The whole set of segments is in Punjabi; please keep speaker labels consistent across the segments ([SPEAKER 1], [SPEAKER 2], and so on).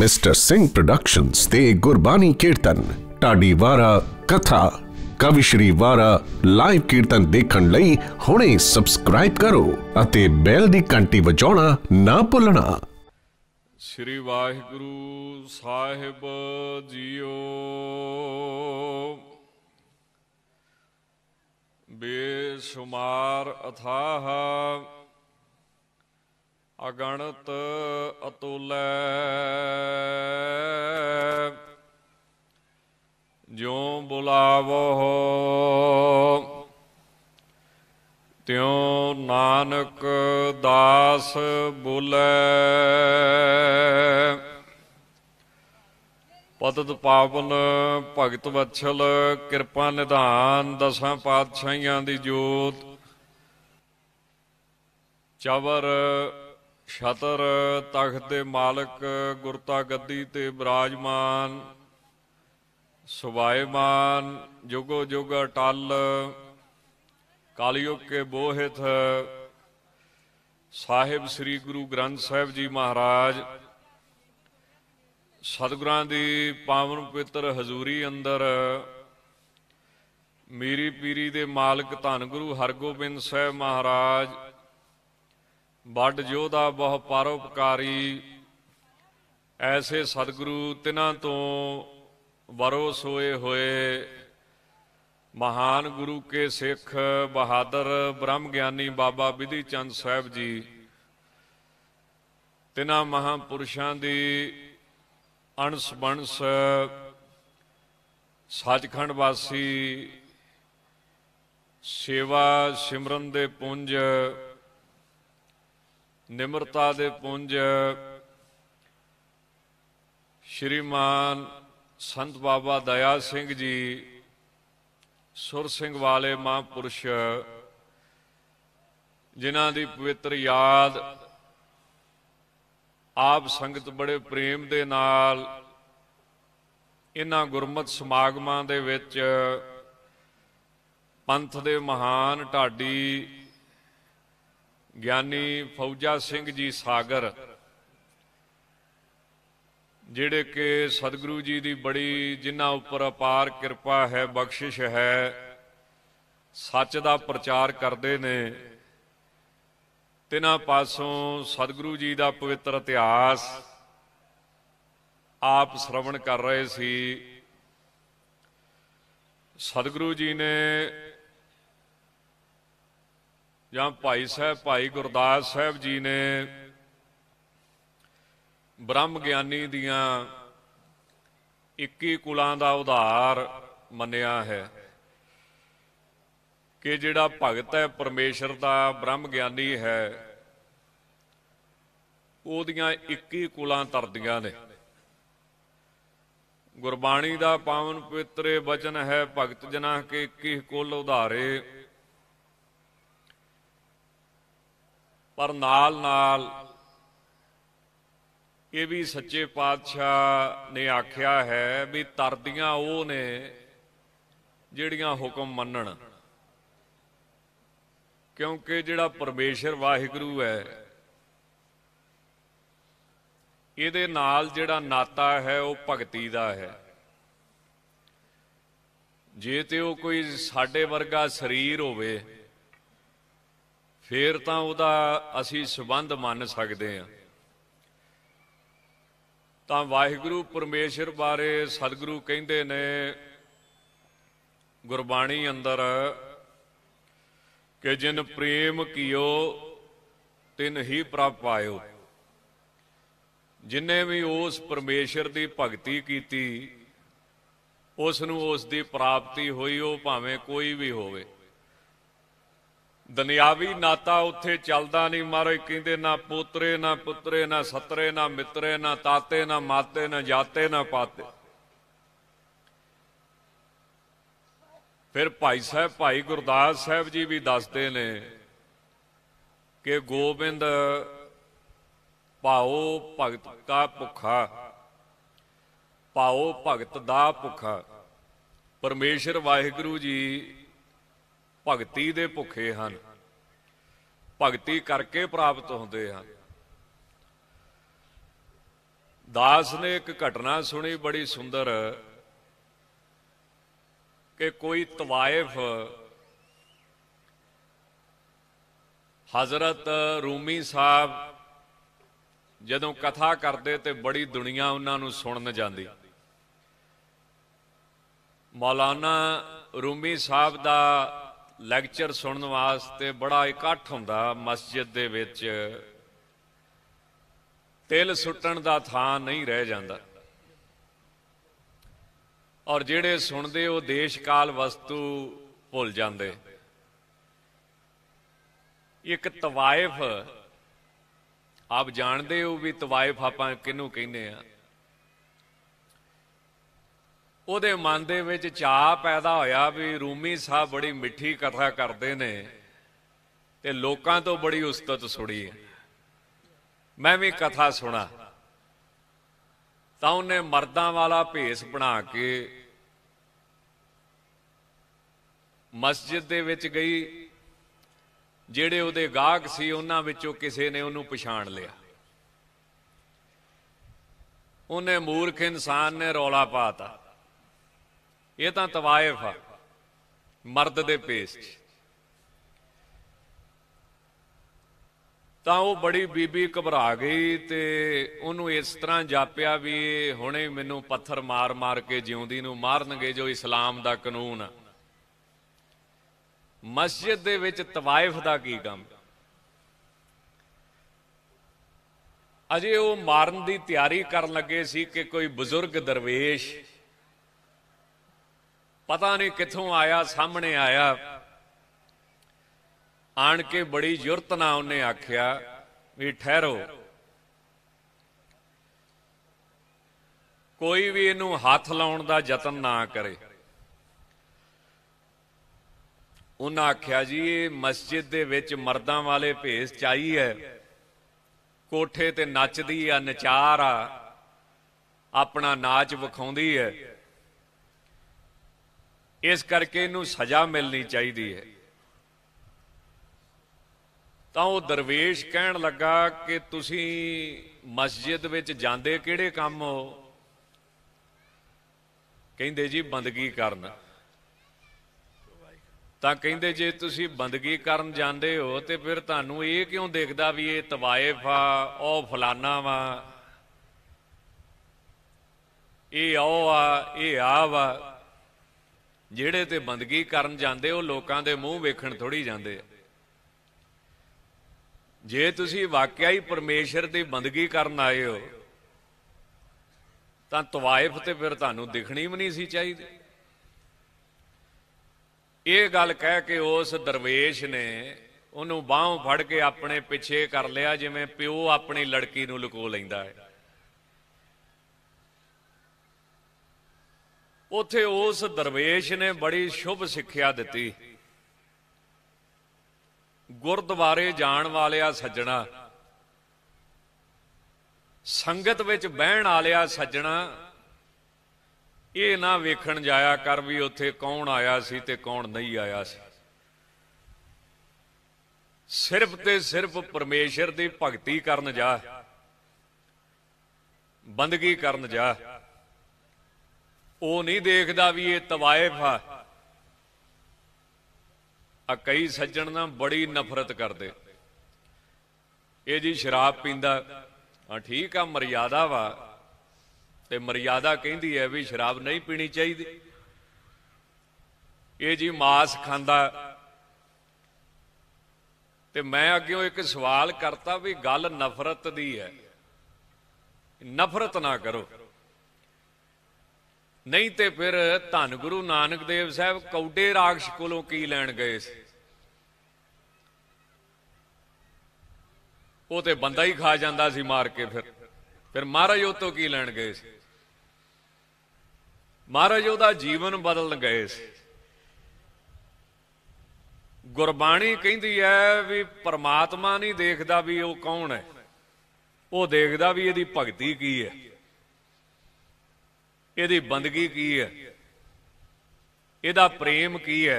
[SPEAKER 1] ਮਿਸਟਰ ਸਿੰਘ ਪ੍ਰੋਡਕਸ਼ਨਸ ਤੇ ਗੁਰਬਾਣੀ ਕੀਰਤਨ ਟਾਡੀ ਵਾਰਾ ਕਥਾ ਕਵਿਸ਼ਰੀ ਵਾਰਾ ਲਾਈਵ ਕੀਰਤਨ ਦੇਖਣ ਲਈ ਹੁਣੇ ਸਬਸਕ੍ਰਾਈਬ ਕਰੋ ਅਤੇ ਬੈਲ ਦੀ ਘੰਟੀ ਵਜਾਉਣਾ ਨਾ ਭੁੱਲਣਾ ਸ੍ਰੀ ਵਾਹਿਗੁਰੂ ਸਾਹਿਬ ਜੀਓ ਬੇਸ਼ੁਮਾਰ ਅਥਾਹ ਅਗਣਤ ਅਤੁਲੈ ਜਿਉ ਬੁਲਾਵੋ ਤਿਉ ਨਾਨਕ ਦਾਸ ਬੁਲੈ ਪਤਤ ਪਾਵਨ ਭਗਤ ਵਛਲ ਕਿਰਪਾ ਨਿਧਾਨ ਦਸਾਂ ਪਾਤਸ਼ਾਹਾਂ ਦੀ ਜੋਤ ਚਵਰ ਛਤਰ ਤਖਤ ਦੇ ਮਾਲਕ ਗੁਰਤਾ ਗੱਦੀ ਤੇ ਬਿਰਾਜਮਾਨ ਸੁਭਾਇਮਾਨ ਜੁਗੋ ਜੁਗ ਅਟਲ ਕਾਲਯੁਗ ਕੇ ਬੋਹਿਤ ਸਾਹਿਬ ਸ੍ਰੀ ਗੁਰੂ ਗ੍ਰੰਥ ਸਾਹਿਬ ਜੀ ਮਹਾਰਾਜ ਸਤਿਗੁਰਾਂ ਦੀ ਪਾਵਨ ਪਵਿੱਤਰ ਹਜ਼ੂਰੀ ਅੰਦਰ ਮੇਰੀ ਪੀਰੀ ਦੇ ਮਾਲਕ ਧੰਗੁਰੂ ਹਰਗੋਬਿੰਦ ਸਾਹਿਬ ਮਹਾਰਾਜ ਵੱਡ ਜੋਧਾ ਬਹੁ ਪਰਉਪਕਾਰੀ ਐਸੇ ਸਤਿਗੁਰੂ ਤਿਨਾਂ ਤੋਂ ਵਰੋ ਸੋਏ ਹੋਏ ਮਹਾਨ ਗੁਰੂ ਕੇ ਸਿੱਖ ਬਹਾਦਰ ਬ੍ਰਹਮ ਗਿਆਨੀ ਬਾਬਾ ਵਿਧੀ ਚੰਦ ਸਾਹਿਬ ਜੀ ਤਿਨਾਂ ਮਹਾਪੁਰਸ਼ਾਂ ਦੀ ਅਣਸ ਬਣਸ ਸਾਜਖੰਡ ਵਾਸੀ ਸੇਵਾ ਸਿਮਰਨ ਦੇ ਪੁੰਜ ਨਿਮਰਤਾ ਦੇ ਪੁੰਜ ਸ਼੍ਰੀਮਾਨ ਸੰਤ ਬਾਬਾ ਦਇਆ ਸਿੰਘ ਜੀ ਸੁਰ ਸਿੰਘ ਵਾਲੇ ਮਹਾਂਪੁਰਸ਼ ਜਿਨ੍ਹਾਂ ਦੀ ਪਵਿੱਤਰ ਯਾਦ ਆਪ ਸੰਗਤ ਬੜੇ ਪ੍ਰੇਮ ਦੇ ਨਾਲ ਇਹਨਾਂ ਗੁਰਮਤ ਸਮਾਗਮਾਂ ਦੇ ਵਿੱਚ ਪੰਥ ਦੇ ਮਹਾਨ ਢਾਡੀ ਗਿਆਨੀ ਫੌਜਾ ਸਿੰਘ ਜੀ ਸਾਗਰ ਜਿਹੜੇ ਕਿ ਸਤਿਗੁਰੂ ਜੀ ਦੀ ਬੜੀ ਜਿਨ੍ਹਾਂ ਉੱਪਰ ਅਪਾਰ ਕਿਰਪਾ ਹੈ ਬਖਸ਼ਿਸ਼ ਹੈ ਸੱਚ ਦਾ ਪ੍ਰਚਾਰ ਕਰਦੇ ਨੇ ਤਿਨਾਂ ਪਾਸੋਂ ਸਤਿਗੁਰੂ ਜੀ ਦਾ ਪਵਿੱਤਰ ਇਤਿਹਾਸ ਆਪ ਸ਼ਰਵਣ ਕਰ ਰਹੇ ਸੀ ਸਤਿਗੁਰੂ ਜੀ ਨੇ ਜਾਂ ਭਾਈ ਸਾਹਿਬ ਭਾਈ ਗੁਰਦਾਸ ਸਾਹਿਬ ਜੀ ਨੇ ਬ੍ਰਹਮ ਗਿਆਨੀ ਦੀਆਂ 21 ਕੁਲਾਂ ਦਾ ਉਧਾਰ ਮੰਨਿਆ ਹੈ ਕਿ ਜਿਹੜਾ ਭਗਤ ਹੈ ਪਰਮੇਸ਼ਰ ਦਾ ਬ੍ਰਹਮ ਗਿਆਨੀ ਹੈ ਉਹਦੀਆਂ 21 ਕੁਲਾਂ ਤਰਦੀਆਂ ਨੇ ਗੁਰਬਾਣੀ ਦਾ ਪਾਵਨ ਪਵਿੱਤਰੇ ਬਚਨ ਹੈ ਭਗਤ ਜਨਾਂ ਕੇ 21 ਕੁਲ ਉਧਾਰੇ ਪਰ ਨਾਲ ਨਾਲ ਇਹ ਵੀ ਸੱਚੇ ਪਾਤਸ਼ਾਹ ਨੇ ਆਖਿਆ ਹੈ ਵੀ ਤਰਦੀਆਂ ਉਹ ਨੇ ਜਿਹੜੀਆਂ ਹੁਕਮ ਮੰਨਣ ਕਿਉਂਕਿ ਜਿਹੜਾ ਪਰਮੇਸ਼ਰ ਵਾਹਿਗੁਰੂ ਹੈ ਇਹਦੇ ਨਾਲ ਜਿਹੜਾ ਨਾਤਾ ਹੈ ਉਹ ਭਗਤੀ ਦਾ ਹੈ ਜੇ ਤੇ ਉਹ ਕੋਈ ਸਾਡੇ ਵਰਗਾ ਸਰੀਰ ਹੋਵੇ ਫੇਰ ਤਾਂ ਉਹਦਾ ਅਸੀਂ ਸਬੰਧ ਮੰਨ ਸਕਦੇ ਆ ਤਾਂ ਵਾਹਿਗੁਰੂ ਪਰਮੇਸ਼ਰ ਬਾਰੇ ਸਤਿਗੁਰੂ ਕਹਿੰਦੇ ਨੇ ਗੁਰਬਾਣੀ ਅੰਦਰ ਕਿ ਜਿਨ ਪ੍ਰੇਮ ਕੀਓ ਤਿਨ ਹੀ ਪ੍ਰਭ ਪਾਇਓ ਵੀ ਉਸ ਪਰਮੇਸ਼ਰ ਦੀ ਭਗਤੀ ਕੀਤੀ ਉਸ ਨੂੰ ਉਸ ਦੀ ਪ੍ਰਾਪਤੀ ਹੋਈ ਉਹ ਭਾਵੇਂ ਕੋਈ ਵੀ ਹੋਵੇ ਦੁਨਿਆਵੀ ਨਾਤਾ ਉੱਥੇ ਚੱਲਦਾ ਨਹੀਂ ਮਹਾਰਾਜ ਕਹਿੰਦੇ ਨਾ ਪੋਤਰੇ ਨਾ ਪੁੱਤਰੇ ਨਾ ਸਤਰੇ ਨਾ ਮਿੱਤਰੇ ਨਾ ਤਾਤੇ ਨਾ ਮਾਤੇ ਨਾ ਜਾਤੇ ਨਾ ਪਾਤੇ ਫਿਰ ਭਾਈ ਸਾਹਿਬ ਭਾਈ ਗੁਰਦਾਸ ਸਾਹਿਬ ਜੀ ਵੀ ਦੱਸਦੇ ਨੇ ਕਿ ਗੋਬਿੰਦ ਪਾਓ ਭਗਤ ਕਾ ਭੁਖਾ ਪਾਓ ਭਗਤ ਦਾ ਭੁਖਾ ਪਰਮੇਸ਼ਰ ਵਾਹਿਗੁਰੂ ਜੀ ਭਗਤੀ ਦੇ ਭੁੱਖੇ ਹਨ ਭਗਤੀ ਕਰਕੇ ਪ੍ਰਾਪਤ ਹੁੰਦੇ ਹਨ ਦਾਸ ਨੇ ਇੱਕ ਘਟਨਾ ਸੁਣੀ ਬੜੀ ਸੁੰਦਰ ਕਿ ਕੋਈ ਤਵਾਇਫ ਹਜ਼ਰਤ ਰੂਮੀ ਸਾਹਿਬ ਜਦੋਂ ਕਥਾ ਕਰਦੇ ਤੇ ਬੜੀ ਦੁਨੀਆ ਉਹਨਾਂ ਨੂੰ ਸੁਣਨ ਜਾਂਦੀ ਮੌਲਾਨਾ ਰੂਮੀ ਸਾਹਿਬ ਦਾ ਲੈਕਚਰ ਸੁਣਨ ਵਾਸਤੇ ਬੜਾ ਇਕੱਠ ਹੁੰਦਾ ਮਸਜਿਦ ਦੇ ਵਿੱਚ ਤਿਲ ਸੁੱਟਣ ਦਾ ਥਾਂ ਨਹੀਂ ਰਹਿ ਜਾਂਦਾ ਔਰ ਜਿਹੜੇ ਸੁਣਦੇ ਉਹ ਦੇਸ਼ ਕਾਲ ਵਸਤੂ ਭੁੱਲ ਜਾਂਦੇ ਇੱਕ ਤਵਾਇਫ ਆਪ ਜਾਣਦੇ ਹੋ ਵੀ ਤਵਾਇਫ ਆਪਾਂ ਕਿਹਨੂੰ ਕਹਿੰਦੇ ਆ ਉਹਦੇ ਮਨ ਦੇ ਵਿੱਚ ਚਾਹ ਪੈਦਾ ਹੋਇਆ ਵੀ ਰੂਮੀ ਸਾਹਿਬ ਬੜੀ ਮਿੱਠੀ ਕਥਾ ਕਰਦੇ ਨੇ ਤੇ ਲੋਕਾਂ ਤੋਂ ਬੜੀ ਉਸਤਤ ਸੁਣੀ ਹੈ ਮੈਂ ਵੀ ਕਥਾ ਸੁਣਾ ਤਾਂ ਉਹਨੇ ਮਰਦਾਂ ਵਾਲਾ ਭੇਸ ਬਣਾ ਕੇ ਮਸਜਿਦ ਦੇ ਵਿੱਚ ਗਈ ਜਿਹੜੇ ਉਹਦੇ ਗਾਹਕ ਸੀ ਉਹਨਾਂ ਵਿੱਚੋਂ ਕਿਸੇ ਨੇ ਉਹਨੂੰ ਪਛਾਣ ਲਿਆ ਉਹਨੇ ਮੂਰਖ ਇਨਸਾਨ ਨੇ ਰੌਲਾ ਪਾਤਾ ਇਹ ਤਾਂ ਤਵਾਇਫ ਆ ਮਰਦ ਦੇ ਪੇਸ਼ ਤਾਂ ਉਹ ਬੜੀ ਬੀਬੀ ਘਬਰਾ ਗਈ ਤੇ ਉਹਨੂੰ ਇਸ ਤਰ੍ਹਾਂ ਜਾਪਿਆ ਵੀ ਹੁਣੇ ਮੈਨੂੰ ਪੱਥਰ ਮਾਰ-ਮਾਰ ਕੇ ਜਿਉਂਦੀ ਨੂੰ ਮਾਰਨਗੇ ਜੋ ਇਸਲਾਮ ਦਾ ਕਾਨੂੰਨ ਆ ਮਸਜਿਦ ਦੇ ਵਿੱਚ ਤਵਾਇਫ ਦਾ ਕੀ ਕੰਮ ਅਜੇ ਉਹ ਮਾਰਨ ਦੀ ਤਿਆਰੀ ਕਰਨ ਲੱਗੇ ਸੀ ਕਿ ਕੋਈ ਬਜ਼ੁਰਗ ਦਰਵੇਸ਼ ਪਤਾ ਨਹੀਂ ਕਿੱਥੋਂ ਆਇਆ ਸਾਹਮਣੇ ਆਇਆ ਆਣ ਕੇ ਬੜੀ ਜੁਰਤ ਨਾਲ ਉਹਨੇ ਆਖਿਆ ਵੀ ਠਹਿਰੋ ਕੋਈ ਵੀ ਇਹਨੂੰ ਹੱਥ ਲਾਉਣ ਦਾ ਯਤਨ ਨਾ ਕਰੇ ਉਹਨਾਂ ਆਖਿਆ ਜੀ ਇਹ ਮਸਜਿਦ ਦੇ ਵਿੱਚ ਮਰਦਾਂ ਵਾਲੇ ਭੇਸ ਚਾਈ ਹੈ ਕੋਠੇ ਤੇ ਨੱਚਦੀ ਆ ਨਚਾਰ ਆ ਆਪਣਾ ਨਾਚ ਵਿਖਾਉਂਦੀ ਹੈ ਇਸ ਕਰਕੇ ਇਹਨੂੰ ਸਜ਼ਾ ਮਿਲਣੀ ਚਾਹੀਦੀ ਹੈ ਤਾਂ ਉਹ ਦਰਵੇਸ਼ ਕਹਿਣ ਲੱਗਾ ਕਿ ਤੁਸੀਂ ਮਸਜਿਦ ਵਿੱਚ ਜਾਂਦੇ ਕਿਹੜੇ ਕੰਮ ਹੋ ਕਹਿੰਦੇ ਜੀ ਬੰਦਗੀ ਕਰਨ ਤਾਂ ਕਹਿੰਦੇ ਜੇ ਤੁਸੀਂ ਬੰਦਗੀ ਕਰਨ ਜਾਂਦੇ ਹੋ ਤੇ ਫਿਰ ਤੁਹਾਨੂੰ ਇਹ ਕਿਉਂ ਦੇਖਦਾ ਵੀ ਇਹ ਤਵਾਇਫ ਆ ਉਹ ਫਲਾਨਾ ਵਾ ਇਹ ਉਹ ਆ ਇਹ ਆ ਵਾ ਜਿਹੜੇ ਤੇ ਬੰਦਗੀ ਕਰਨ ਜਾਂਦੇ ਉਹ ਲੋਕਾਂ ਦੇ ਮੂੰਹ ਵੇਖਣ ਥੋੜੀ ਜਾਂਦੇ ਆ ਜੇ ਤੁਸੀਂ ਵਾਕਿਆ ਹੀ ਪਰਮੇਸ਼ਰ ਦੀ ਬੰਦਗੀ ਕਰਨ ਆਏ ਹੋ ਤਾਂ ਤਵਾਇਫ ਤੇ ਫਿਰ ਤੁਹਾਨੂੰ ਦਿਖਣੀ ਵੀ ਨਹੀਂ ਸੀ ਚਾਹੀਦੀ ਇਹ ਗੱਲ ਕਹਿ ਕੇ ਉਸ ਦਰਵੇਸ਼ ਨੇ ਉਹਨੂੰ ਬਾਹੋਂ ਫੜ ਕੇ ਆਪਣੇ ਪਿੱਛੇ ਕਰ ਲਿਆ ਜਿਵੇਂ ਪਿਓ ਆਪਣੀ ਲੜਕੀ ਨੂੰ ਲੁਕੋ ਲੈਂਦਾ ਹੈ ਉੱਥੇ ਉਸ ਦਰਵੇਸ਼ ਨੇ ਬੜੀ ਸ਼ੁਭ ਸਿੱਖਿਆ ਦਿੱਤੀ ਗੁਰਦੁਆਰੇ ਜਾਣ ਵਾਲਿਆ ਸੱਜਣਾ ਸੰਗਤ ਵਿੱਚ ਬਹਿਣ ਵਾਲਿਆ ਸੱਜਣਾ ਇਹ ਨਾ ਵੇਖਣ ਜਾਇਆ ਕਰ ਵੀ ਉੱਥੇ ਕੌਣ ਆਇਆ ਸੀ ਤੇ ਕੌਣ ਨਹੀਂ ਆਇਆ ਸੀ ਸਿਰਫ ਤੇ ਸਿਰਫ ਪਰਮੇਸ਼ਰ ਦੀ ਭਗਤੀ ਕਰਨ ਜਾ ਬੰਦਗੀ ਕਰਨ ਜਾ ਉਹ ਨਹੀਂ ਦੇਖਦਾ ਵੀ ਇਹ ਤਵਾਇਫ ਆ ਆ ਕਈ ਸੱਜਣ ਨਾਲ ਬੜੀ ਨਫ਼ਰਤ ਕਰਦੇ ਇਹ ਜੀ ਸ਼ਰਾਬ ਪੀਂਦਾ ਹਾਂ ਠੀਕ ਆ ਮਰਿਆਦਾ ਵਾ ਤੇ ਮਰਿਆਦਾ ਕਹਿੰਦੀ ਹੈ ਵੀ ਸ਼ਰਾਬ ਨਹੀਂ ਪੀਣੀ ਚਾਹੀਦੀ ਇਹ ਜੀ ਮਾਸ ਖਾਂਦਾ ਤੇ ਮੈਂ ਅੱਗੇ ਇੱਕ ਸਵਾਲ ਕਰਤਾ ਵੀ ਗੱਲ ਨਫ਼ਰਤ ਦੀ ਹੈ ਨਫ਼ਰਤ ਨਾ ਕਰੋ ਨਹੀਂ ਤੇ ਫਿਰ ਧੰਨ ਗੁਰੂ ਨਾਨਕ ਦੇਵ ਸਾਹਿਬ ਕੌਡੇ ਰਾਖਸ਼ ਕੋਲੋਂ ਕੀ ਲੈਣ ਗਏ ਸੀ ਉਹ ਤੇ ਬੰਦਾ ਹੀ ਖਾ ਜਾਂਦਾ ਸੀ ਮਾਰ ਕੇ ਫਿਰ ਫਿਰ ਮਹਾਰਾਜ ਉਹ ਤੋਂ ਕੀ ਲੈਣ ਗਏ ਸੀ ਮਹਾਰਾਜ ਉਹਦਾ ਜੀਵਨ ਬਦਲਣ ਗਏ ਸੀ ਗੁਰਬਾਣੀ ਕਹਿੰਦੀ ਹੈ ਵੀ ਪਰਮਾਤਮਾ ਨਹੀਂ ਦੇਖਦਾ ਵੀ ਉਹ ਕੌਣ ਹੈ ਉਹ ਦੇਖਦਾ ਵੀ ਇਹਦੀ ਭਗਤੀ ਕੀ ਹੈ ਇਹਦੀ ਬੰਦਗੀ ਕੀ ਹੈ ਇਹਦਾ ਪ੍ਰੇਮ ਕੀ ਹੈ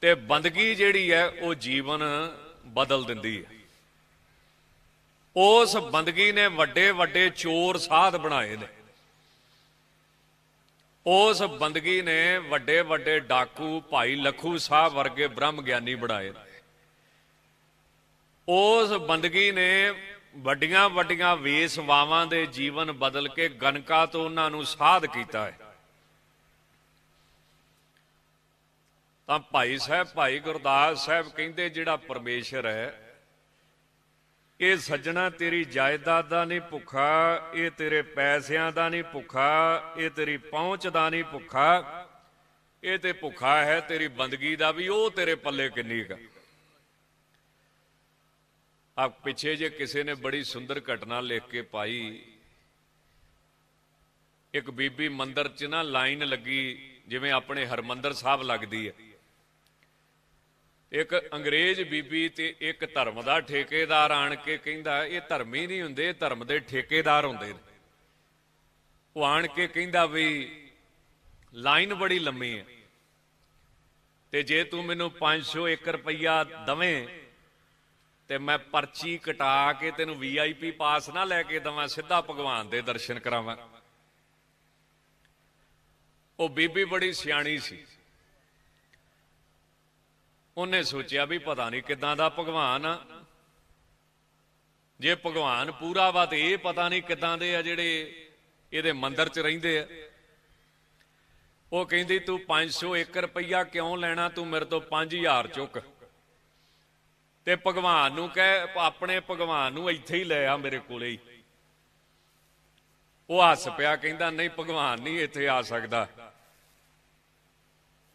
[SPEAKER 1] ਤੇ ਬੰਦਗੀ ਜਿਹੜੀ ਹੈ ਉਹ ਜੀਵਨ ਬਦਲ ਦਿੰਦੀ ਹੈ ਉਸ ਬੰਦਗੀ ਨੇ ਵੱਡੇ ਵੱਡੇ ਚੋਰ ਸਾਧ ਬਣਾਏ ਨੇ ਉਸ ਬੰਦਗੀ ਨੇ ਵੱਡੇ ਵੱਡੇ ਡਾਕੂ ਭਾਈ ਲਖੂ ਸਾਹਿਬ ਵਰਗੇ ਬ੍ਰਹਮ ਗਿਆਨੀ ਬਣਾਏ ਉਸ ਬੰਦਗੀ ਨੇ ਵੱਡੀਆਂ ਵੱਡੀਆਂ ਵੇਸਵਾਵਾਂ ਦੇ ਜੀਵਨ ਬਦਲ ਕੇ ਗਨਕਾ ਤੋਂ ਉਹਨਾਂ ਨੂੰ ਸਾਧ ਕੀਤਾ ਹੈ ਤਾਂ ਭਾਈ ਸਾਹਿਬ ਭਾਈ ਗੁਰਦਾਸ ਸਾਹਿਬ ਕਹਿੰਦੇ ਜਿਹੜਾ ਪਰਮੇਸ਼ਰ ਹੈ ਇਹ ਸੱਜਣਾ ਤੇਰੀ ਜਾਇਦਾਦ ਦਾ ਨਹੀਂ ਭੁੱਖਾ ਇਹ ਤੇਰੇ ਪੈਸਿਆਂ ਦਾ ਨਹੀਂ ਭੁੱਖਾ ਇਹ ਤੇਰੀ ਪਹੁੰਚ ਦਾ ਨਹੀਂ ਭੁੱਖਾ ਇਹ ਤੇ ਭੁੱਖਾ ਹੈ ਤੇਰੀ ਬੰਦਗੀ ਦਾ ਵੀ ਉਹ ਤੇਰੇ ਪੱਲੇ ਕਿੰਨੀ ਹੈ ਆ ਪਿੱਛੇ ਜੇ ਕਿਸੇ ਨੇ ਬੜੀ ਸੁੰਦਰ ਘਟਨਾ ਲਿਖ ਕੇ ਪਾਈ ਇੱਕ ਬੀਬੀ ਮੰਦਰ 'ਚ ਨਾ ਲਾਈਨ ਲੱਗੀ ਜਿਵੇਂ ਆਪਣੇ ਹਰਮੰਦਰ ਸਾਹਿਬ ਲੱਗਦੀ ਹੈ ਇੱਕ ਅੰਗਰੇਜ਼ ਬੀਬੀ ਤੇ ਇੱਕ ਧਰਮ ਦਾ ਠੇਕੇਦਾਰ ਆਣ ਕੇ ਕਹਿੰਦਾ ਇਹ ਧਰਮੀ ਨਹੀਂ ਹੁੰਦੇ ਧਰਮ ਦੇ ਠੇਕੇਦਾਰ ਹੁੰਦੇ ਨੇ ਉਹ ਆਣ ਕੇ ਕਹਿੰਦਾ ਵੀ ਲਾਈਨ ਬੜੀ ਲੰਮੀ ਹੈ ਤੇ ਜੇ ਤੂੰ ਮੈਨੂੰ 500 ਇੱਕ ਰੁਪਈਆ ਦਵੇਂ ਤੇ ਮੈਂ ਪਰਚੀ ਕਟਾ ਕੇ ਤੈਨੂੰ ਵੀਆਈਪੀ ਪਾਸ ਨਾ ਲੈ ਕੇ ਦਵਾਂ ਸਿੱਧਾ ਭਗਵਾਨ ਦੇ ਦਰਸ਼ਨ ਕਰਾਵਾਂ ਉਹ ਬੀਬੀ ਬੜੀ ਸਿਆਣੀ ਸੀ ਉਹਨੇ ਸੋਚਿਆ ਵੀ ਪਤਾ ਨਹੀਂ ਕਿਦਾਂ ਦਾ ਭਗਵਾਨ ਆ ਜੇ ਭਗਵਾਨ ਪੂਰਾ ਵਾ ਤੇ ਇਹ ਪਤਾ ਨਹੀਂ ਕਿਦਾਂ ਦੇ ਆ ਜਿਹੜੇ ਇਹਦੇ ਮੰਦਰ 'ਚ ਰਹਿੰਦੇ ਆ ਉਹ ਕਹਿੰਦੀ ਤੂੰ 501 ਰੁਪਈਆ ਕਿਉਂ ਲੈਣਾ ਤੂੰ ਮੇਰੇ ਤੋਂ 5000 ਚੁੱਕ ਤੇ ਭਗਵਾਨ ਨੂੰ ਕਹੇ ਆਪਣੇ ਭਗਵਾਨ ਨੂੰ ਇੱਥੇ ਹੀ ਲੈ ਆ ਮੇਰੇ ਕੋਲੇ ਹੀ ਉਹ ਹੱਸ ਪਿਆ ਕਹਿੰਦਾ ਨਹੀਂ ਭਗਵਾਨ ਨਹੀਂ ਇੱਥੇ ਆ ਸਕਦਾ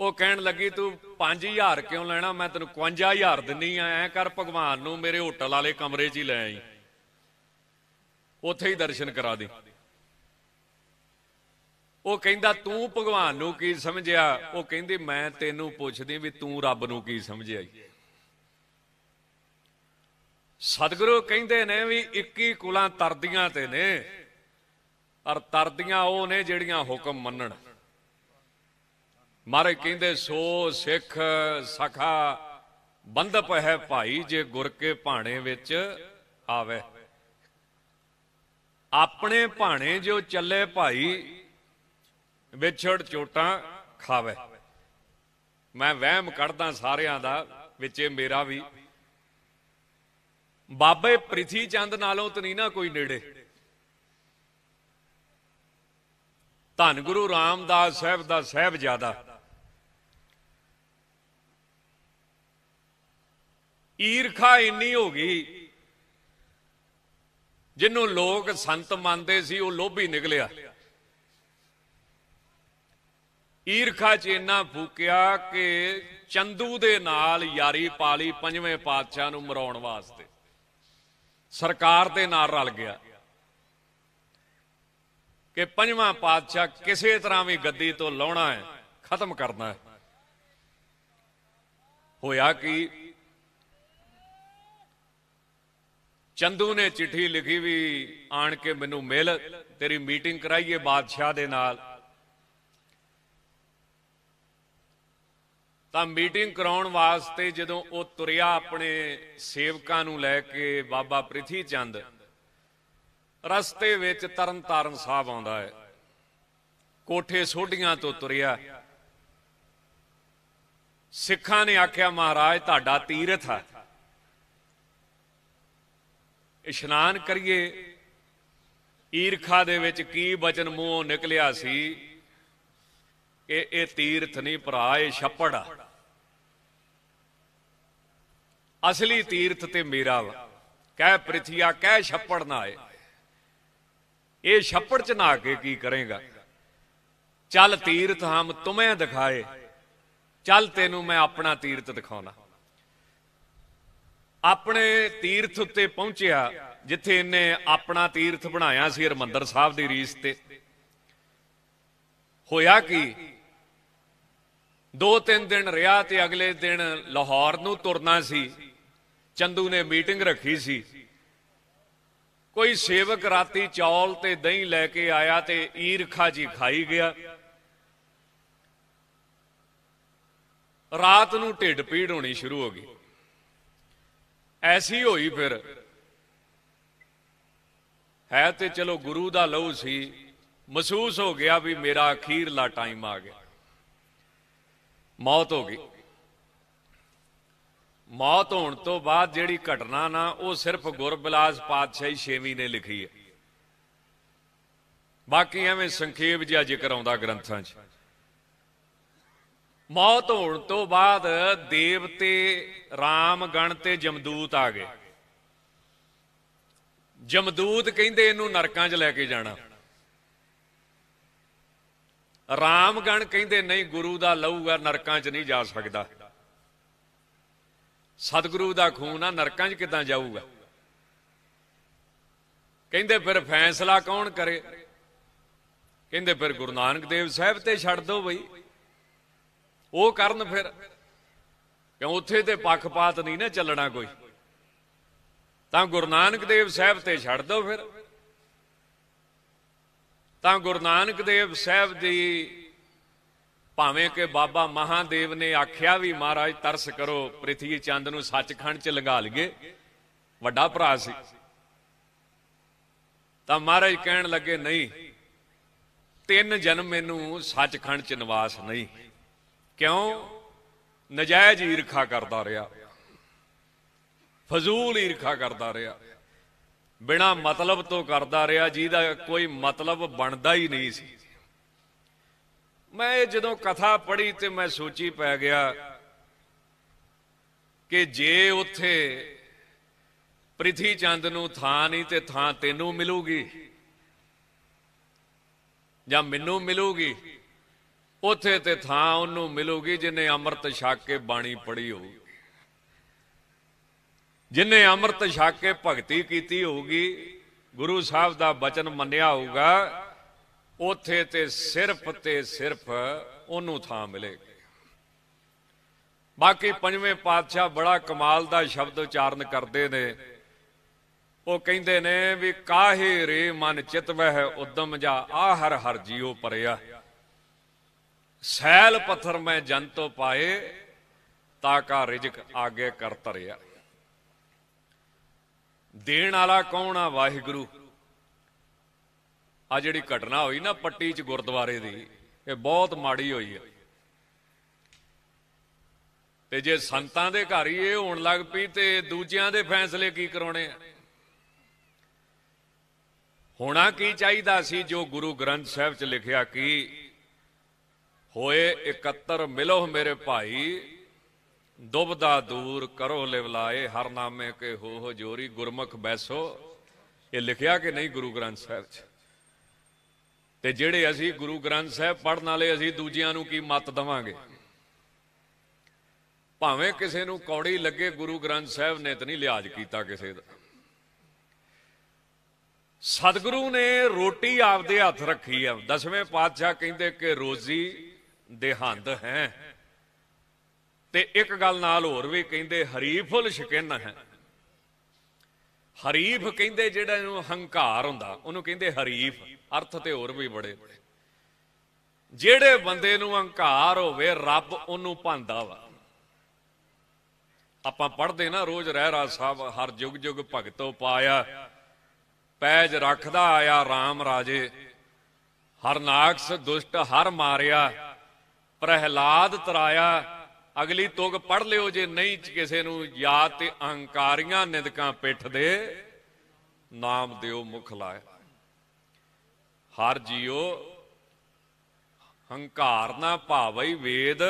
[SPEAKER 1] ਉਹ ਕਹਿਣ ਲੱਗੀ ਤੂੰ 5000 ਕਿਉਂ ਲੈਣਾ ਮੈਂ ਤੈਨੂੰ 55000 ਦਿੰਨੀ ਆ ਐ ਕਰ ਭਗਵਾਨ ਨੂੰ ਮੇਰੇ ਹੋਟਲ ਵਾਲੇ ਕਮਰੇ 'ਚ ਹੀ ਲੈ ਆਈ ਉੱਥੇ ਹੀ ਦਰਸ਼ਨ ਕਰਾ ਦੇ ਉਹ ਕਹਿੰਦਾ ਤੂੰ ਭਗਵਾਨ ਨੂੰ ਕੀ ਸਮਝਿਆ ਉਹ ਕਹਿੰਦੀ ਮੈਂ ਤੈਨੂੰ ਪੁੱਛਦੀ ਵੀ ਤੂੰ ਰੱਬ ਨੂੰ ਕੀ ਸਮਝਿਆ ਸਤਿਗੁਰੂ ਕਹਿੰਦੇ ਨੇ ਵੀ 21 ਕੁਲਾਂ ਤਰਦੀਆਂ ਤੇ ਨੇ ਔਰ ਤਰਦੀਆਂ ਉਹ ਨੇ ਜਿਹੜੀਆਂ ਹੁਕਮ ਮੰਨਣ ਮਹਾਰਾਜ ਕਹਿੰਦੇ ਸੋ ਸਿੱਖ ਸਖਾ ਬੰਦਪ ਹੈ ਭਾਈ ਜੇ ਗੁਰ ਕੇ ਭਾਣੇ ਵਿੱਚ ਆਵੇ ਆਪਣੇ ਭਾਣੇ ਜੋ ਚੱਲੇ ਭਾਈ ਵਿਛੜ ਚੋਟਾਂ ਖਾਵੇ ਮੈਂ ਵਹਿਮ ਕੱਢਦਾ ਸਾਰਿਆਂ ਦਾ ਵਿੱਚੇ ਮੇਰਾ ਵੀ ਬਾਬੇ ਪ੍ਰਿਥੀ ਚੰਦ ਨਾਲੋਂ ਤਾਂ ਨਹੀਂ ਨਾ ਕੋਈ ਨੇੜੇ ਧੰਨ ਗੁਰੂ ਰਾਮਦਾਸ ਸਾਹਿਬ ਦਾ ਸਹਿਬ ਜਿਆਦਾ ਈਰਖਾ ਇੰਨੀ ਹੋ ਗਈ ਜਿਹਨੂੰ ਲੋਕ ਸੰਤ ਮੰਨਦੇ ਸੀ ਉਹ ਲੋਭੀ ਨਿਕਲਿਆ ਈਰਖਾ ਚ ਇੰਨਾ ਫੂਕਿਆ ਕਿ ਚੰਦੂ ਦੇ ਨਾਲ ਯਾਰੀ ਪਾਲੀ ਪੰਜਵੇਂ ਪਾਤਸ਼ਾਹ ਨੂੰ ਮਰਾਉਣ ਵਾਸਤੇ ਸਰਕਾਰ ਦੇ ਨਾਲ ਰਲ ਗਿਆ ਕਿ ਪੰਜਵਾਂ ਪਾਤਸ਼ਾਹ ਕਿਸੇ ਤਰ੍ਹਾਂ ਵੀ ਗੱਦੀ ਤੋਂ ਲਾਉਣਾ ਹੈ ਖਤਮ ਕਰਨਾ ਹੈ ਹੋਇਆ ਕਿ ਚੰਦੂ ਨੇ ਚਿੱਠੀ ਲਿਖੀ ਵੀ ਆਣ ਕੇ ਮੈਨੂੰ ਮਿਲ ਤੇਰੀ ਮੀਟਿੰਗ ਕਰਾਈਏ ਬਾਦਸ਼ਾਹ ਦੇ ਨਾਲ ਤਾਂ ਮੀਟਿੰਗ ਕਰਾਉਣ ਵਾਸਤੇ ਜਦੋਂ ਉਹ ਤੁਰਿਆ ਆਪਣੇ ਸੇਵਕਾਂ ਨੂੰ ਲੈ ਕੇ ਬਾਬਾ ਪ੍ਰਿਥੀ ਚੰਦ ਰਸਤੇ ਵਿੱਚ ਤਰਨਤਾਰਨ ਸਾਹਿਬ ਆਉਂਦਾ ਹੈ ਕੋਠੇ ਸੋਢੀਆਂ ਤੋਂ ਤੁਰਿਆ ਸਿੱਖਾਂ ਨੇ ਆਖਿਆ ਮਹਾਰਾਜ ਤੁਹਾਡਾ ਤੀਰਥ ਹੈ ਇਸ਼ਨਾਨ ਕਰੀਏ ਈਰਖਾ ਦੇ ਵਿੱਚ ਕੀ ਬਚਨ ਮੂੰਹੋਂ ਨਿਕਲਿਆ ਸੀ ਕਿ ਇਹ ਤੀਰਥ ਨਹੀਂ ਭਰਾ ਇਹ ਛੱਪੜ ਆ ਅਸਲੀ ਤੀਰਥ ਤੇ ਮੇਰਾ ਵਾ ਕਹਿ ਪ੍ਰਿਥਿਆ ਕਹਿ ਛੱਪੜ ਨਾ ਆਏ ਇਹ ਛੱਪੜ ਚ ਨਾ ਕੇ ਕੀ ਕਰੇਗਾ ਚੱਲ ਤੀਰਥ ਹਮ ਤੁਮੇ ਦਿਖਾਏ ਚੱਲ ਤੈਨੂੰ ਮੈਂ ਆਪਣਾ ਤੀਰਥ ਦਿਖਾਉਣਾ ਆਪਣੇ ਤੀਰਥ ਉੱਤੇ ਪਹੁੰਚਿਆ ਜਿੱਥੇ ਇਹਨੇ ਆਪਣਾ ਤੀਰਥ ਬਣਾਇਆ ਸੀ ਹਰਮੰਦਰ ਸਾਹਿਬ ਦੀ ਰੀਸ ਤੇ ਹੋਇਆ ਕੀ ਦੋ ਤਿੰਨ ਦਿਨ ਰਿਹਾ ਤੇ ਅਗਲੇ ਦਿਨ ਲਾਹੌਰ ਨੂੰ ਤੁਰਨਾ ਸੀ ਚੰਦੂ ਨੇ ਮੀਟਿੰਗ ਰੱਖੀ ਸੀ ਕੋਈ ਸੇਵਕ ਰਾਤੀ ਚੌਲ ਤੇ ਦਹੀਂ ਲੈ ਕੇ ਆਇਆ ਤੇ ਈਰਖਾ ਜੀ ਖਾਈ ਗਿਆ ਰਾਤ ਨੂੰ ਢਿੱਡ ਪੀੜ ਹੋਣੀ ਸ਼ੁਰੂ ਹੋ ਗਈ ਐਸੀ ਹੋਈ ਫਿਰ ਹੈ ਤੇ ਚਲੋ ਗੁਰੂ ਦਾ ਲਹੂ ਸੀ ਮਹਿਸੂਸ ਹੋ ਗਿਆ ਵੀ ਮੇਰਾ ਅਖੀਰਲਾ ਟਾਈਮ ਆ ਗਿਆ ਮੌਤ ਹੋ ਗਈ ਮੌਤ ਹੋਣ ਤੋਂ ਬਾਅਦ ਜਿਹੜੀ ਘਟਨਾ ਨਾ ਉਹ ਸਿਰਫ ਗੁਰਬਿਲਾਸ ਪਾਤਸ਼ਾਹੀ 6ਵੀਂ ਨੇ ਲਿਖੀ ਹੈ ਬਾਕੀ ਐਵੇਂ ਸੰਖੇਪ ਜਿਹਾ ਜ਼ਿਕਰ ਆਉਂਦਾ ਗ੍ਰੰਥਾਂ 'ਚ ਮੌਤ ਹੋਣ ਤੋਂ ਬਾਅਦ ਦੇਵਤੇ ਰਾਮ ਗਣ ਤੇ ਜਮਦੂਤ ਆ ਗਏ ਜਮਦੂਤ ਕਹਿੰਦੇ ਇਹਨੂੰ ਨਰਕਾਂ 'ਚ ਲੈ ਕੇ ਜਾਣਾ ਰਾਮ ਗਣ ਕਹਿੰਦੇ ਨਹੀਂ ਗੁਰੂ ਦਾ ਲਊਗਾ ਨਰਕਾਂ 'ਚ ਨਹੀਂ ਜਾ ਸਕਦਾ ਸਤਿਗੁਰੂ ਦਾ ਖੂਨ ਆ ਨਰਕਾਂ 'ਚ ਕਿਦਾਂ ਜਾਊਗਾ ਕਹਿੰਦੇ ਫਿਰ ਫੈਸਲਾ ਕੌਣ ਕਰੇ ਕਹਿੰਦੇ ਫਿਰ ਗੁਰੂ ਨਾਨਕ ਦੇਵ ਸਾਹਿਬ ਤੇ ਛੱਡ ਦਿਓ ਬਈ ਉਹ ਕਰਨ ਫਿਰ ਕਿਉਂ ਉੱਥੇ ਤੇ ਪੱਖਪਾਤ ਨਹੀਂ ਨਾ ਚੱਲਣਾ ਕੋਈ ਤਾਂ ਗੁਰੂ ਨਾਨਕ ਦੇਵ ਸਾਹਿਬ ਤੇ ਛੱਡ ਦਿਓ ਫਿਰ ਤਾਂ ਗੁਰੂ ਨਾਨਕ ਦੇਵ ਸਾਹਿਬ ਦੀ ਭਾਵੇਂ ਕਿ ਬਾਬਾ ਮਹਾਦੇਵ ਨੇ ਆਖਿਆ ਵੀ ਮਹਾਰਾਜ ਤਰਸ ਕਰੋ ਪ੍ਰਿਥਵੀ ਚੰਦ ਨੂੰ ਸੱਚਖੰਡ 'ਚ ਲੰਗਾ ਲਗੇ ਵੱਡਾ ਭਰਾ ਸੀ ਤਾਂ ਮਹਾਰਾਜ ਕਹਿਣ ਲੱਗੇ ਨਹੀਂ ਤਿੰਨ ਜਨਮ ਮੈਨੂੰ ਸੱਚਖੰਡ 'ਚ ਨਿਵਾਸ ਨਹੀਂ ਕਿਉਂ ਨਜਾਇਜ਼ ਈਰਖਾ ਕਰਦਾ ਰਿਹਾ ਫਜ਼ੂਲ ਈਰਖਾ ਕਰਦਾ ਰਿਹਾ ਬਿਨਾ ਮਤਲਬ ਤੋਂ ਕਰਦਾ ਰਿਹਾ ਜਿਹਦਾ ਕੋਈ ਮਤਲਬ ਬਣਦਾ ਹੀ ਨਹੀਂ ਸੀ ਮੈਂ ਇਹ ਜਦੋਂ ਕਥਾ ਪੜ੍ਹੀ ਤੇ ਮੈਂ ਸੋਚੀ ਪੈ ਗਿਆ ਕਿ ਜੇ ਉੱਥੇ ਪ੍ਰਿਥੀ ਚੰਦ ਨੂੰ ਥਾਂ ਨਹੀਂ ਤੇ ਥਾਂ ਤੈਨੂੰ ਮਿਲੂਗੀ ਜਾਂ ਮੈਨੂੰ ਮਿਲੂਗੀ ਉੱਥੇ ਤੇ ਥਾਂ ਉਹਨੂੰ ਮਿਲੂਗੀ ਜਿਨੇ ਅੰਮ੍ਰਿਤ ਛਕ ਕੇ ਬਾਣੀ ਪੜ੍ਹੀ ਹੋਊਗੀ ਜਿਨੇ ਅੰਮ੍ਰਿਤ ਛਕ ਕੇ ਭਗਤੀ ਕੀਤੀ ਹੋਊਗੀ ਗੁਰੂ ਸਾਹਿਬ ਦਾ ਬਚਨ ਮੰਨਿਆ ਹੋਊਗਾ ਉਥੇ ਤੇ ਸਿਰਫ ਤੇ ਸਿਰਫ ਉਹਨੂੰ ਥਾਂ ਮਿਲੇ ਬਾਕੀ ਪੰਜਵੇਂ ਪਾਤਸ਼ਾਹ ਬੜਾ ਕਮਾਲ ਦਾ ਸ਼ਬਦ ਉਚਾਰਨ ਕਰਦੇ ਨੇ ਉਹ ਕਹਿੰਦੇ ਨੇ ਵੀ ਕਾਹੇ ਰੇ ਮਨ ਚਿਤਵਹਿ ਉਦਮ ਜਾ ਆਹਰ ਹਰ ਹਰ ਜੀਉ ਪਰਿਆ ਸੈਲ ਪੱਥਰ ਮੈਂ ਜਨ ਤੋਂ ਪਾਏ ਤਾਂ ਕਾ ਰਿਜਕ ਆਗੇ ਕਰ ਤਰਿਆ ਦੇਣ ਵਾਲਾ ਕੌਣ ਆ ਵਾਹਿਗੁਰੂ ਆ ਜਿਹੜੀ ਘਟਨਾ ਹੋਈ ਨਾ ਪੱਟੀ 'ਚ ਗੁਰਦੁਆਰੇ ਦੀ ਇਹ ਬਹੁਤ ਮਾੜੀ ਹੋਈ ਹੈ ਤੇ ਜੇ ਸੰਤਾਂ ਦੇ ਘਰ ਹੀ ਇਹ ਹੋਣ ਲੱਗ ਪਈ ਤੇ ਦੂਜਿਆਂ ਦੇ ਫੈਸਲੇ ਕੀ ਕਰਾਉਣੇ ਆ ਹੋਣਾ ਕੀ ਚਾਹੀਦਾ ਸੀ ਜੋ ਗੁਰੂ ਗ੍ਰੰਥ ਸਾਹਿਬ 'ਚ ਲਿਖਿਆ ਕਿ ਹੋਏ ਇਕੱਤਰ ਮਿਲੋ ਮੇਰੇ ਭਾਈ ਦੁਬਦਾ ਦੂਰ ਕਰੋ ਲਿਵਲਾਏ ਹਰ ਨਾਮੇ ਕੇ ਹੋ ਹੋ ਜੋਰੀ ਗੁਰਮੁਖ ਬੈਸੋ ਇਹ ਲਿਖਿਆ ਕਿ ਨਹੀਂ ਗੁਰੂ ਗ੍ਰੰਥ ਸਾਹਿਬ 'ਚ ਤੇ ਜਿਹੜੇ ਅਸੀਂ ਗੁਰੂ ਗ੍ਰੰਥ ਸਾਹਿਬ ਪੜਨ ਵਾਲੇ ਅਸੀਂ ਦੂਜਿਆਂ ਨੂੰ ਕੀ ਮਤ ਦਵਾਂਗੇ ਭਾਵੇਂ ਕਿਸੇ ਨੂੰ ਕੌੜੀ ਲੱਗੇ ਗੁਰੂ ਗ੍ਰੰਥ ਸਾਹਿਬ ਨੇ ਤਾਂ ਨਹੀਂ ਲਿਆਜ ਕੀਤਾ ਕਿਸੇ ਦਾ ਸਤਿਗੁਰੂ ਨੇ ਰੋਟੀ ਆਪਦੇ ਹੱਥ ਰੱਖੀ ਹੈ ਦਸਵੇਂ ਪਾਤਸ਼ਾਹ ਕਹਿੰਦੇ ਕਿ ਰੋਜ਼ੀ ਦੇਹੰਦ ਹੈ ਤੇ ਇੱਕ ਗੱਲ ਨਾਲ ਹੋਰ ਵੀ ਕਹਿੰਦੇ ਹਰੀਫੁਲ ਸ਼ਕਿਨ ਹੈ ਹਰੀਫ ਕਹਿੰਦੇ ਜਿਹੜਾ ਇਹਨੂੰ ਹੰਕਾਰ ਹੁੰਦਾ ਉਹਨੂੰ ਕਹਿੰਦੇ ਹਰੀਫ ਅਰਥ ਤੇ ਹੋਰ ਵੀ ਬੜੇ ਜਿਹੜੇ ਬੰਦੇ ਨੂੰ ਹੰਕਾਰ ਹੋਵੇ ਰੱਬ ਉਹਨੂੰ ਭਾਂਦਾ ਵਾ ਆਪਾਂ ਪੜਦੇ ਨਾ ਰੋਜ਼ ਰਹਿ ਰਾਜ ਸਾਹਿਬ ਹਰ ਜੁਗ ਜੁਗ ਭਗਤੋ ਪਾਇਆ ਪੈਜ ਰੱਖਦਾ ਆਇਆ RAM ਰਾਜੇ ਹਰਨਾਕਸ ਦੁਸ਼ਟ ਹਰ ਮਾਰਿਆ ਪ੍ਰਹਿਲਾਦ ਤਰਾਇਆ ਅਗਲੀ ਤੁਗ ਪੜ ਲਿਓ ਜੇ ਨਹੀਂ ਕਿਸੇ ਨੂੰ ਯਾਦ ਤੇ ਅਹੰਕਾਰੀਆਂ ਨਿੰਦਕਾਂ ਪਿੱਠ ਦੇ ਨਾਮ ਦਿਓ ਮੁਖ ਲਾਇ ਹਰ ਜੀਓ ਹੰਕਾਰ ਨਾ ਭਾਵੈ ਵੇਦ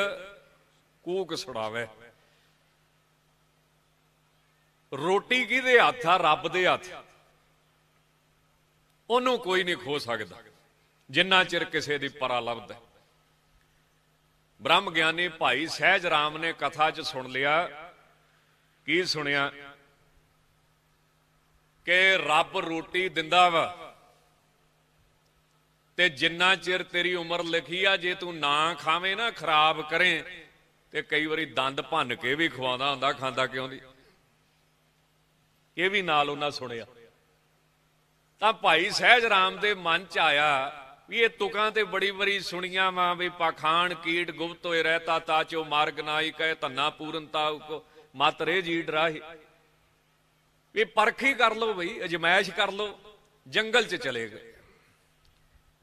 [SPEAKER 1] ਕੂਕ ਸੜਾਵੇ ਰੋਟੀ ਕਿਹਦੇ ਹੱਥ ਆ ਰੱਬ ਦੇ ਹੱਥ ਉਹਨੂੰ ਕੋਈ ਨਹੀਂ ਖੋ ਸਕਦਾ ਜਿੰਨਾ ਚਿਰ ਕਿਸੇ ਦੀ ਪਰਾ ਲੱਭਦਾ ਬ੍ਰਹਮ ਗਿਆਨੀ ਭਾਈ ਸਹਿਜ ਰਾਮ ਨੇ ਕਥਾ 'ਚ ਸੁਣ ਲਿਆ ਕੀ ਸੁਣਿਆ ਕਿ ਰੱਬ ਰੋਟੀ ਦਿੰਦਾ ਵਾ ਤੇ ਜਿੰਨਾ ਚਿਰ ਤੇਰੀ ਉਮਰ ਲਿਖੀ ਆ ਜੇ ਤੂੰ ਨਾ ਖਾਵੇਂ ਨਾ ਖਰਾਬ ਕਰੇ ਤੇ ਕਈ ਵਾਰੀ ਦੰਦ ਭੰਨ ਕੇ ਵੀ ਖਵਾਉਂਦਾ ਹੁੰਦਾ ਖਾਂਦਾ ਕਿਉਂ ਦੀ ਇਹ ਵੀ ਨਾਲ ਉਹਨਾਂ ਸੁਣਿਆ ਤਾਂ ਭਾਈ ਸਹਿਜ ਰਾਮ ਦੇ ਮਨ 'ਚ ਆਇਆ ਵੀ ਇਹ ਤੁਕਾਂ ਤੇ ਬੜੀ ਬੜੀ ਸੁਣੀਆਂ ਵਾ ਵੀ ਪਖਾਨ ਕੀਟ ਗੁਪਤ ਹੋਏ ਰਹਤਾ ਤਾਚੋ ਮਾਰਗ ਨਾਈ ਕਹੇ ਧੰਨਾ ਪੂਰਨਤਾ ਕੋ ਮਤ ਰੇ ਜੀ ਡਰਾਹੀ ਵੀ ਪਰਖ ਹੀ ਕਰ ਲੋ ਬਈ ਅਜਮਾਇਸ਼ ਕਰ ਲੋ ਜੰਗਲ 'ਚ ਚਲੇ ਗਏ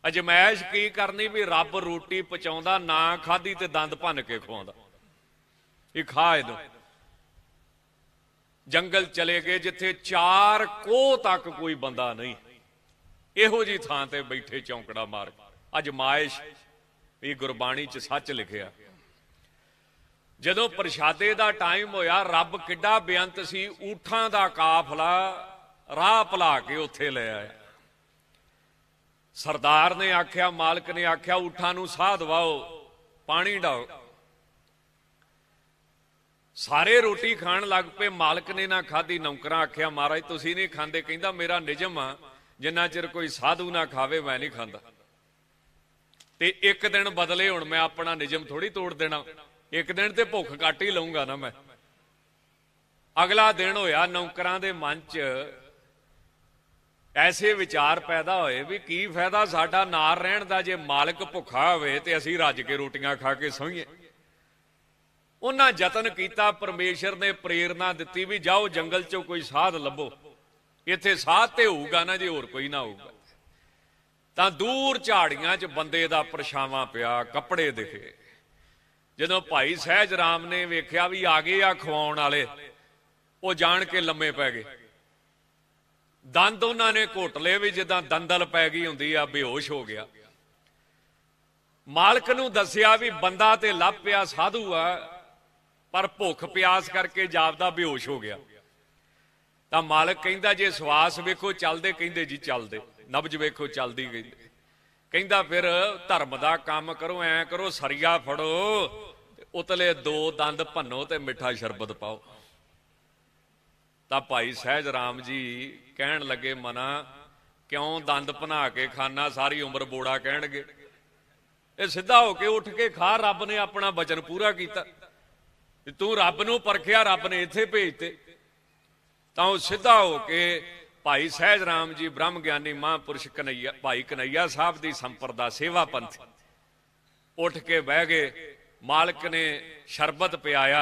[SPEAKER 1] ਅਜਮਾਇਸ਼ ਕੀ ਕਰਨੀ ਵੀ ਰੱਬ ਰੋਟੀ ਪਚਾਉਂਦਾ ਨਾ ਖਾਦੀ ਤੇ ਦੰਦ ਭੰਨ ਕੇ ਖਵਾਉਂਦਾ ਇਹ ਖਾ ਦੋ ਜੰਗਲ ਚਲੇ ਗਏ ਜਿੱਥੇ ਚਾਰ ਕੋਹ ਤੱਕ ਕੋਈ ਬੰਦਾ ਨਹੀਂ ਇਹੋ ਜੀ ਥਾਂ ਤੇ ਬੈਠੇ ਚੌਂਕੜਾ ਮਾਰ ਅੱਜ ਮਾਇਸ਼ ਇਹ ਗੁਰਬਾਣੀ 'ਚ ਸੱਚ ਲਿਖਿਆ ਜਦੋਂ ਪ੍ਰਸ਼ਾਦੇ ਦਾ ਟਾਈਮ ਹੋਇਆ ਰੱਬ ਕਿੱਡਾ ਬੇਅੰਤ ਸੀ ਊਠਾਂ ਦਾ ਕਾਫਲਾ ਰਾਹ ਭਲਾ ਕੇ ਉੱਥੇ ਲੈ ਆਇਆ ਸਰਦਾਰ ਨੇ ਆਖਿਆ ਮਾਲਕ ਨੇ ਆਖਿਆ ਊਠਾਂ ਨੂੰ ਸਾਹ ਦਵਾਓ ਪਾਣੀ ਢਾਓ ਸਾਰੇ ਰੋਟੀ ਖਾਣ ਲੱਗ ਪਏ ਮਾਲਕ ਨੇ ਨਾ ਖਾਦੀ ਨੌਕਰਾਂ ਆਖਿਆ ਮਹਾਰਾਜ ਤੁਸੀਂ ਨਹੀਂ ਖਾਂਦੇ ਕਹਿੰਦਾ ਮੇਰਾ ਨਿਜਮ ਆ ਜਿੰਨਾ ਚਿਰ ਕੋਈ ਸਾਧੂ ਨਾ ਖਾਵੇ ਮੈਂ ਨਹੀਂ ਖਾਂਦਾ ਤੇ ਇੱਕ ਦਿਨ ਬਦਲੇ ਹੁਣ ਮੈਂ ਆਪਣਾ ਨਿਯਮ ਥੋੜੀ ਤੋੜ ਦੇਣਾ ਇੱਕ ਦਿਨ ਤੇ ਭੁੱਖ ਕੱਟ ਹੀ ਲਵਾਂਗਾ ਨਾ ਮੈਂ ਅਗਲਾ ਦਿਨ ਹੋਇਆ ਨੌਕਰਾਂ ਦੇ ਮਨ 'ਚ ਐਸੇ ਵਿਚਾਰ ਪੈਦਾ ਹੋਏ ਵੀ ਕੀ ਫਾਇਦਾ ਸਾਡਾ ਨਾਲ ਰਹਿਣ ਦਾ ਜੇ ਮਾਲਕ ਭੁੱਖਾ ਹੋਵੇ ਤੇ ਅਸੀਂ ਰੱਜ ਕੇ ਰੋਟੀਆਂ ਖਾ ਕੇ ਸੋਈਏ ਉਹਨਾਂ ਯਤਨ ਕੀਤਾ ਪਰਮੇਸ਼ਰ ਨੇ ਪ੍ਰੇਰਣਾ ਦਿੱਤੀ ਵੀ ਜਾਓ ਜੰਗਲ 'ਚੋਂ ਕੋਈ ਸਾਧ ਲੱਭੋ ਇੱਥੇ ਸਾਧ ਤੇ ਹੋਊਗਾ ਨਾ ਜੇ ਹੋਰ ਕੋਈ ਨਾ ਹੋਊਗਾ ਤਾਂ ਦੂਰ ਝਾੜੀਆਂ 'ਚ ਬੰਦੇ ਦਾ ਪਰਛਾਵਾਂ ਪਿਆ ਕੱਪੜੇ ਦਿਖੇ ਜਦੋਂ ਭਾਈ ਸਹਿਜ ਰਾਮ ਨੇ ਵੇਖਿਆ ਵੀ ਆ ਗਏ ਆ ਖਵਾਉਣ ਵਾਲੇ ਉਹ ਜਾਣ ਕੇ ਲੰਮੇ ਪੈ ਗਏ ਦੰਦ ਉਹਨਾਂ ਨੇ ਘੁੱਟ ਲਏ ਵੀ ਜਿੱਦਾਂ ਦੰਦਲ ਪੈ ਗਈ ਹੁੰਦੀ ਆ ਬੇਹੋਸ਼ ਹੋ ਗਿਆ ਮਾਲਕ ਨੂੰ ਦੱਸਿਆ ਵੀ ਬੰਦਾ ਤੇ ਲੱਭ ਪਿਆ ਸਾਧੂ ਆ ਪਰ ਭੁੱਖ ਪਿਆਸ ਕਰਕੇ ਜਾਪਦਾ ਬੇਹੋਸ਼ ਹੋ ਗਿਆ ਤਾਂ ਮਾਲਕ ਕਹਿੰਦਾ ਜੇ ਸਵਾਸ ਵੇਖੋ ਚੱਲਦੇ ਕਹਿੰਦੇ ਜੀ ਚੱਲਦੇ ਨਬਜ ਵੇਖੋ ਚੱਲਦੀ ਕਹਿੰਦੇ ਕਹਿੰਦਾ ਫਿਰ ਧਰਮ ਦਾ ਕੰਮ ਕਰੋ ਐ ਕਰੋ ਸਰੀਆ ਫੜੋ ਉਤਲੇ ਦੋ ਦੰਦ ਭੰਨੋ ਤੇ ਮਿੱਠਾ ਸ਼ਰਬਤ ਪਾਓ ਤਾਂ ਭਾਈ ਸਹਿਜ ਰਾਮ ਜੀ ਕਹਿਣ ਲੱਗੇ ਮਨਾ ਕਿਉਂ ਦੰਦ ਭਨਾ ਕੇ ਖਾਣਾ ਸਾਰੀ ਉਮਰ ਬੋੜਾ ਕਹਿਣਗੇ ਇਹ ਸਿੱਧਾ ਹੋ ਕੇ ਉੱਠ ਕੇ ਖਾ ਰੱਬ ਨੇ ਆਪਣਾ ਬਚਨ ਪੂਰਾ ਕੀਤਾ ਤੂੰ ਰੱਬ ਨੂੰ ਪਰਖਿਆ ਰੱਬ ਨੇ ਇੱਥੇ ਭੇਜਤੇ ਤਾਂ ਉਹ ਸਿੱਧਾ ਹੋ ਕੇ ਭਾਈ ਸਹਿਜ ਰਾਮ ਜੀ ਬ੍ਰਹਮ ਗਿਆਨੀ ਮਹਾਂਪੁਰਸ਼ ਕਨਈਆ ਭਾਈ ਕਨਈਆ ਸਾਹਿਬ ਦੀ ਸੰਪਰਦਾ ਸੇਵਾ ਪੰਥ ਉੱਠ ਕੇ ਬਹਿ ਗਏ ਮਾਲਕ ਨੇ ਸ਼ਰਬਤ ਪਿਆਇਆ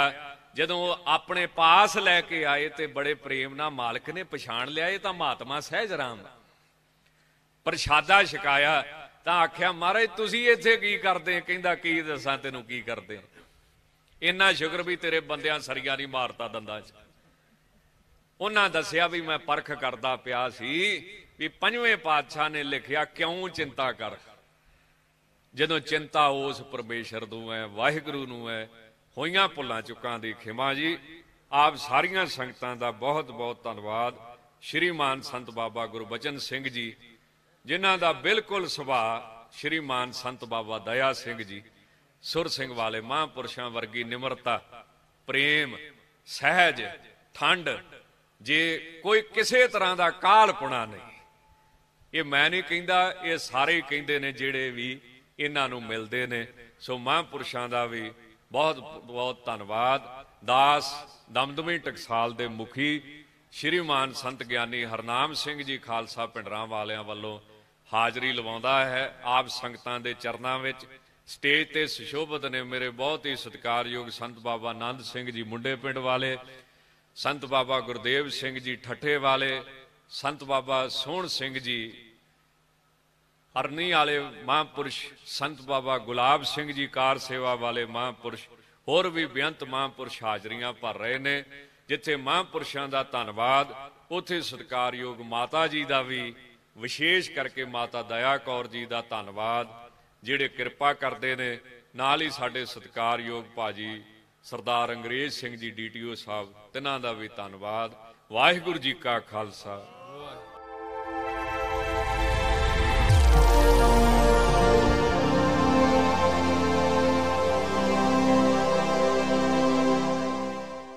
[SPEAKER 1] ਜਦੋਂ ਉਹ ਆਪਣੇ ਪਾਸ ਲੈ ਕੇ ਆਏ ਤੇ ਬੜੇ ਪ੍ਰੇਮ ਨਾਲ ਮਾਲਕ ਨੇ ਪਛਾਣ ਲਿਆ ਇਹ ਤਾਂ ਮਹਾਤਮਾ ਸਹਿਜ ਰਾਮ ਪ੍ਰਸ਼ਾਦਾ ਛਕਾਇਆ ਤਾਂ ਆਖਿਆ ਮਹਾਰਾਜ ਤੁਸੀਂ ਇੱਥੇ ਕੀ ਕਰਦੇ ਕਹਿੰਦਾ ਕੀ ਦੱਸਾਂ ਤੈਨੂੰ ਕੀ ਕਰਦੇ ਇੰਨਾ ਸ਼ੁਕਰ ਵੀ ਤੇਰੇ ਬੰਦਿਆਂ ਸਰੀਆ ਨਹੀਂ ਮਾਰਤਾ ਦੰਦਾਂ 'ਚ ਉਹਨਾਂ ਦੱਸਿਆ ਵੀ ਮੈਂ ਪਰਖ ਕਰਦਾ ਪਿਆ ਸੀ ਵੀ ਪੰਜਵੇਂ ਪਾਤਸ਼ਾਹ ਨੇ ਲਿਖਿਆ ਕਿਉਂ ਚਿੰਤਾ ਕਰ ਜਦੋਂ ਚਿੰਤਾ ਉਸ ਪਰਮੇਸ਼ਰ ਨੂੰ ਹੈ ਵਾਹਿਗੁਰੂ ਨੂੰ ਹੈ ਹੋਈਆਂ ਭੁੱਲਾਂ ਚੁੱਕਾਂ ਦੀ ਖਿਮਾ ਜੀ ਆਪ ਸਾਰੀਆਂ ਸੰਗਤਾਂ ਦਾ ਬਹੁਤ ਬਹੁਤ ਧੰਨਵਾਦ ਸ਼੍ਰੀਮਾਨ ਸੰਤ ਬਾਬਾ ਗੁਰਬਚਨ ਸਿੰਘ ਜੀ ਜਿਨ੍ਹਾਂ ਦਾ ਬਿਲਕੁਲ ਸੁਭਾਅ ਸ਼੍ਰੀਮਾਨ ਸੰਤ ਬਾਬਾ ਦਇਆ ਸਿੰਘ ਜੀ ਸੁਰ ਸਿੰਘ ਵਾਲੇ ਮਹਾਂਪੁਰਸ਼ਾਂ ਵਰਗੀ ਨਿਮਰਤਾ ਪ੍ਰੇਮ ਸਹਿਜ ਠੰਡ ਜੇ ਕੋਈ ਕਿਸੇ ਤਰ੍ਹਾਂ ਦਾ ਕਾਲਪੁਣਾ ਨਹੀਂ ਇਹ ਮੈਂ ਨਹੀਂ ਕਹਿੰਦਾ ਇਹ ਸਾਰੇ ਹੀ ਕਹਿੰਦੇ ਨੇ ਜਿਹੜੇ ਵੀ ਇਹਨਾਂ ਨੂੰ ਮਿਲਦੇ ਨੇ ਸੋ ਮਹਾਂਪੁਰਸ਼ਾਂ ਦਾ ਵੀ ਬਹੁਤ ਬਹੁਤ ਧੰਨਵਾਦ ਦਾਸ ਦਮਦਮੀ ਟਕਸਾਲ ਦੇ ਮੁਖੀ ਸ਼੍ਰੀਮਾਨ ਸੰਤ ਗਿਆਨੀ ਹਰਨਾਮ ਸਿੰਘ ਜੀ ਖਾਲਸਾ ਪਿੰਡਰਾਂ ਵਾਲਿਆਂ ਵੱਲੋਂ ਹਾਜ਼ਰੀ ਲਵਾਉਂਦਾ ਹੈ ਆਪ ਸੰਗਤਾਂ ਦੇ ਚਰਨਾਂ ਵਿੱਚ ਸਟੇਜ ਤੇ ਸੁਸ਼ੋਭਤ ਨੇ ਮੇਰੇ ਬਹੁਤ ਹੀ ਸਤਿਕਾਰਯੋਗ ਸੰਤ ਬਾਬਾ ਆਨੰਦ ਸਿੰਘ ਜੀ ਮੁੰਡੇ ਪਿੰਡ ਵਾਲੇ ਸੰਤ ਬਾਬਾ ਗੁਰਦੇਵ ਸਿੰਘ ਜੀ ਠੱਠੇ ਵਾਲੇ ਸੰਤ ਬਾਬਾ ਸੋਹਣ ਸਿੰਘ ਜੀ ਹਰਨੀ ਵਾਲੇ ਮਹਾਂਪੁਰਸ਼ ਸੰਤ ਬਾਬਾ ਗੁਲਾਬ ਸਿੰਘ ਜੀ ਕਾਰ ਸੇਵਾ ਵਾਲੇ ਮਹਾਂਪੁਰਸ਼ ਹੋਰ ਵੀ ਬੇਅੰਤ ਮਹਾਂਪੁਰਸ਼ ਹਾਜ਼ਰੀਆਂ ਭਰ ਰਹੇ ਨੇ ਜਿੱਥੇ ਮਹਾਂਪੁਰਸ਼ਾਂ ਦਾ ਧੰਨਵਾਦ ਉਥੇ ਸਤਕਾਰਯੋਗ ਮਾਤਾ ਜੀ ਦਾ ਵੀ ਵਿਸ਼ੇਸ਼ ਕਰਕੇ ਮਾਤਾ ਦਇਆ ਕੌਰ ਜੀ ਦਾ ਧੰਨਵਾਦ ਜਿਹੜੇ ਕਿਰਪਾ ਕਰਦੇ ਨੇ ਨਾਲ ਹੀ ਸਾਡੇ ਸਤਕਾਰਯੋਗ ਭਾਜੀ ਸਰਦਾਰ ਅੰਗਰੇਜ਼ ਸਿੰਘ ਜੀ ਡੀਟੀਓ ਸਾਹਿਬ ਤਿਨਾਂ ਦਾ ਵੀ ਧੰਨਵਾਦ ਵਾਹਿਗੁਰੂ ਜੀ ਕਾ ਖਾਲਸਾ